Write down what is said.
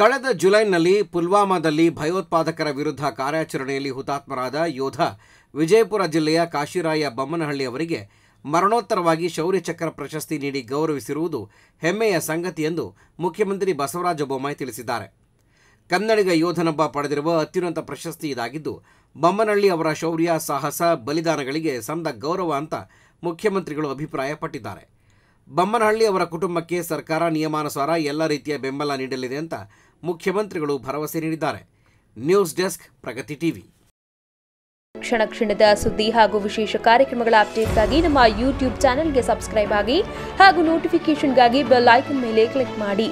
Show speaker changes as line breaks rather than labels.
ಕಳೆದ ಜುಲೈನಲ್ಲಿ ಪುಲ್ವಾಮಾದಲ್ಲಿ ಭಯೋತ್ಪಾದಕರ ವಿರುದ್ಧ ಕಾರ್ಯಾಚರಣೆಯಲ್ಲಿ ಹುತಾತ್ಮರಾದ ಯೋಧ ವಿಜಯಪುರ ಜಿಲ್ಲೆಯ ಕಾಶಿರಾಯ ಬೊಮ್ಮನಹಳ್ಳಿ ಅವರಿಗೆ ಮರಣೋತ್ತರವಾಗಿ ಶೌರ್ಯ ಚಕ್ರ ಪ್ರಶಸ್ತಿ ನೀಡಿ ಗೌರವಿಸಿರುವುದು ಹೆಮ್ಮೆಯ ಸಂಗತಿ ಎಂದು ಮುಖ್ಯಮಂತ್ರಿ ಬಸವರಾಜ ಬೊಮ್ಮಾಯಿ ತಿಳಿಸಿದ್ದಾರೆ ಕನ್ನಡಿಗ ಯೋಧನೊಬ್ಬ ಪಡೆದಿರುವ ಅತ್ಯುನ್ನತ ಪ್ರಶಸ್ತಿ ಇದಾಗಿದ್ದು ಬೊಮ್ಮನಹಳ್ಳಿ ಅವರ ಶೌರ್ಯ ಸಾಹಸ ಬಲಿದಾನಗಳಿಗೆ ಸಂದ ಗೌರವ ಅಂತ ಮುಖ್ಯಮಂತ್ರಿಗಳು ಅಭಿಪ್ರಾಯಪಟ್ಟಿದ್ದಾರೆ ಬಮ್ಮನಹಳ್ಳಿ ಅವರ ಕುಟುಂಬಕ್ಕೆ ಸರ್ಕಾರ ನಿಯಮಾನುಸಾರ ಎಲ್ಲ ರೀತಿಯ ಬೆಂಬಲ ನೀಡಲಿದೆ ಅಂತ ಮುಖ್ಯಮಂತ್ರಿಗಳು ಭರವಸೆ ನೀಡಿದ್ದಾರೆ ನ್ಯೂಸ್ ಡೆಸ್ಕ್ ಪ್ರಗತಿ
ಟಿವಿ
ಕ್ಷಣ ಕ್ಷಣದ ಸುದ್ದಿ ಹಾಗೂ ವಿಶೇಷ ಕಾರ್ಯಕ್ರಮಗಳ ಅಪ್ಡೇಟ್ಗಾಗಿ ನಮ್ಮ ಯೂಟ್ಯೂಬ್ ಚಾನೆಲ್ಗೆ ಸಬ್ಸ್ಕ್ರೈಬ್ ಆಗಿ ಹಾಗೂ ನೋಟಿಫಿಕೇಷನ್ಗಾಗಿ ಬೆಲ್ ಐಕನ್ ಮೇಲೆ ಕ್ಲಿಕ್ ಮಾಡಿ